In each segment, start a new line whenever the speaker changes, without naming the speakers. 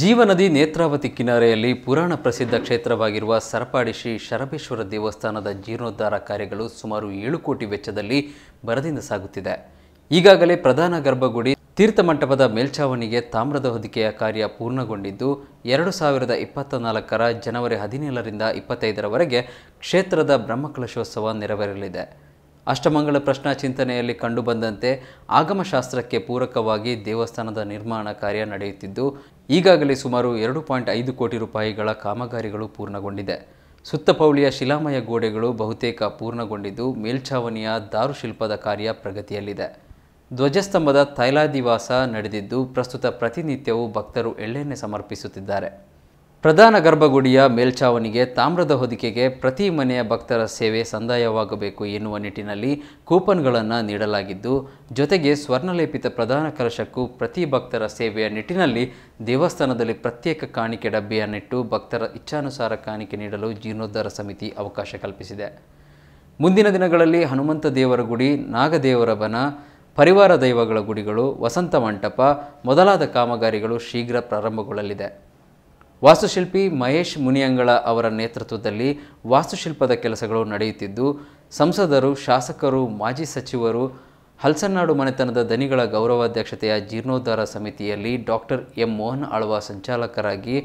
ಜೀವನದಿ ನೇತ್ರಾವತಿ ಕಿನಾರೆಯಲ್ಲಿ ಪುರಾಣ ಪ್ರಸಿದ್ಧ ಕ್ಷೇತ್ರವಾಗಿರುವ ಸರಪಾಡಿ ಶ್ರೀ ಶರಬೇಶ್ವರ ದೇವಸ್ಥಾನದ ಜೀರ್ಣೋದ್ಧಾರ ಕಾರ್ಯಗಳು ಸುಮಾರು ಏಳು ಕೋಟಿ ವೆಚ್ಚದಲ್ಲಿ ಬರದಿಂದ ಸಾಗುತ್ತಿದೆ ಈಗಾಗಲೇ ಪ್ರಧಾನ ಗರ್ಭಗುಡಿ ತೀರ್ಥಮಂಟಪದ ಮೇಲ್ಛಾವಣಿಗೆ ತಾಮ್ರದ ಹೊದಿಕೆಯ ಕಾರ್ಯ ಪೂರ್ಣಗೊಂಡಿದ್ದು ಎರಡು ಸಾವಿರದ ಇಪ್ಪತ್ತ ನಾಲ್ಕರ ಜನವರಿ ಹದಿನೇಳರಿಂದ ಇಪ್ಪತ್ತೈದರವರೆಗೆ ಕ್ಷೇತ್ರದ ಬ್ರಹ್ಮಕಲಶೋತ್ಸವ ನೆರವೇರಲಿದೆ ಅಷ್ಟಮಂಗಳ ಪ್ರಶ್ನಾ ಚಿಂತನೆಯಲ್ಲಿ ಕಂಡುಬಂದಂತೆ ಆಗಮಶಾಸ್ತ್ರಕ್ಕೆ ಪೂರಕವಾಗಿ ದೇವಸ್ಥಾನದ ನಿರ್ಮಾಣ ಕಾರ್ಯ ನಡೆಯುತ್ತಿದ್ದು ಈಗಾಗಲೇ ಸುಮಾರು ಎರಡು ಪಾಯಿಂಟ್ ಐದು ಕೋಟಿ ರೂಪಾಯಿಗಳ ಕಾಮಗಾರಿಗಳು ಪೂರ್ಣಗೊಂಡಿದೆ ಸುತ್ತಪೌಳಿಯ ಶಿಲಾಮಯ ಗೋಡೆಗಳು ಬಹುತೇಕ ಪೂರ್ಣಗೊಂಡಿದ್ದು ಮೇಲ್ಛಾವಣಿಯ ದಾರುಶಿಲ್ಪದ ಕಾರ್ಯ ಪ್ರಗತಿಯಲ್ಲಿದೆ ಧ್ವಜಸ್ತಂಭದ ತೈಲಾದಿವಾಸ ನಡೆದಿದ್ದು ಪ್ರಸ್ತುತ ಪ್ರತಿನಿತ್ಯವೂ ಭಕ್ತರು ಎಳ್ಳೆಣ್ಣೆ ಸಮರ್ಪಿಸುತ್ತಿದ್ದಾರೆ ಪ್ರಧಾನ ಗರ್ಭಗುಡಿಯ ಮೇಲ್ಛಾವಣಿಗೆ ತಾಮ್ರದ ಹೊದಿಕೆಗೆ ಪ್ರತಿ ಮನೆಯ ಭಕ್ತರ ಸೇವೆ ಸಂದಾಯವಾಗಬೇಕು ಎನ್ನುವ ನಿಟ್ಟಿನಲ್ಲಿ ಕೂಪನ್ಗಳನ್ನು ನೀಡಲಾಗಿದ್ದು ಜೊತೆಗೆ ಸ್ವರ್ಣಲೇಪಿತ ಪ್ರಧಾನ ಕಲಶಕ್ಕೂ ಪ್ರತಿ ಭಕ್ತರ ಸೇವೆಯ ನಿಟ್ಟಿನಲ್ಲಿ ದೇವಸ್ಥಾನದಲ್ಲಿ ಪ್ರತ್ಯೇಕ ಕಾಣಿಕೆ ಡಬ್ಬಿಯನ್ನಿಟ್ಟು ಭಕ್ತರ ಇಚ್ಛಾನುಸಾರ ಕಾಣಿಕೆ ನೀಡಲು ಜೀರ್ಣೋದ್ಧಾರ ಸಮಿತಿ ಅವಕಾಶ ಕಲ್ಪಿಸಿದೆ ಮುಂದಿನ ದಿನಗಳಲ್ಲಿ ಹನುಮಂತ ದೇವರ ಗುಡಿ ನಾಗದೇವರ ಬನ ಪರಿವಾರ ದೈವಗಳ ಗುಡಿಗಳು ವಸಂತ ಮಂಟಪ ಮೊದಲಾದ ಕಾಮಗಾರಿಗಳು ಶೀಘ್ರ ಪ್ರಾರಂಭಗೊಳ್ಳಲಿದೆ ವಾಸ್ತುಶಿಲ್ಪಿ ಮಹೇಶ್ ಮುನಿಯಂಗಳ ಅವರ ನೇತೃತ್ವದಲ್ಲಿ ವಾಸ್ತುಶಿಲ್ಪದ ಕೆಲಸಗಳು ನಡೆಯುತ್ತಿದ್ದು ಸಂಸದರು ಶಾಸಕರು ಮಾಜಿ ಸಚಿವರು ಹಲ್ಸನ್ನಾಡು ಮನೆತನದ ದನಿಗಳ ಗೌರವಾಧ್ಯಕ್ಷತೆಯ ಜೀರ್ಣೋದ್ಧಾರ ಸಮಿತಿಯಲ್ಲಿ ಡಾಕ್ಟರ್ ಎಂ ಮೋಹನ್ ಆಳ್ವ ಸಂಚಾಲಕರಾಗಿ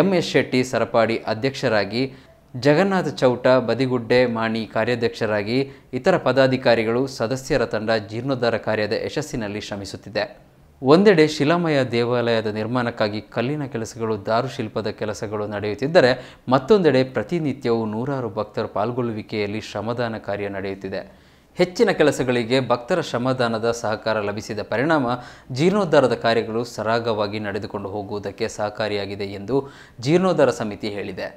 ಎಂ ಎಸ್ ಶೆಟ್ಟಿ ಸರಪಾಡಿ ಅಧ್ಯಕ್ಷರಾಗಿ ಜಗನ್ನಾಥ ಚೌಟ ಬದಿಗುಡ್ಡೆ ಮಾಣಿ ಕಾರ್ಯಾಧ್ಯಕ್ಷರಾಗಿ ಇತರ ಪದಾಧಿಕಾರಿಗಳು ಸದಸ್ಯರ ತಂಡ ಜೀರ್ಣೋದ್ಧಾರ ಕಾರ್ಯದ ಯಶಸ್ಸಿನಲ್ಲಿ ಶ್ರಮಿಸುತ್ತಿದೆ ಒಂದೆಡೆ ಶಿಲಾಮಯ ದೇವಾಲಯದ ನಿರ್ಮಾಣಕ್ಕಾಗಿ ಕಲ್ಲಿನ ಕೆಲಸಗಳು ದಾರುಶಿಲ್ಪದ ಕೆಲಸಗಳು ನಡೆಯುತ್ತಿದ್ದರೆ ಮತ್ತೊಂದೆಡೆ ಪ್ರತಿನಿತ್ಯವೂ ನೂರಾರು ಭಕ್ತರ ಪಾಲ್ಗೊಳ್ಳುವಿಕೆಯಲ್ಲಿ ಶ್ರಮದಾನ ಕಾರ್ಯ ನಡೆಯುತ್ತಿದೆ ಹೆಚ್ಚಿನ ಕೆಲಸಗಳಿಗೆ ಭಕ್ತರ ಶ್ರಮದಾನದ ಸಹಕಾರ ಲಭಿಸಿದ ಪರಿಣಾಮ ಜೀರ್ಣೋದ್ಧಾರದ ಕಾರ್ಯಗಳು ಸರಾಗವಾಗಿ ನಡೆದುಕೊಂಡು ಹೋಗುವುದಕ್ಕೆ ಸಹಕಾರಿಯಾಗಿದೆ ಎಂದು ಜೀರ್ಣೋದ್ಧಾರ ಸಮಿತಿ ಹೇಳಿದೆ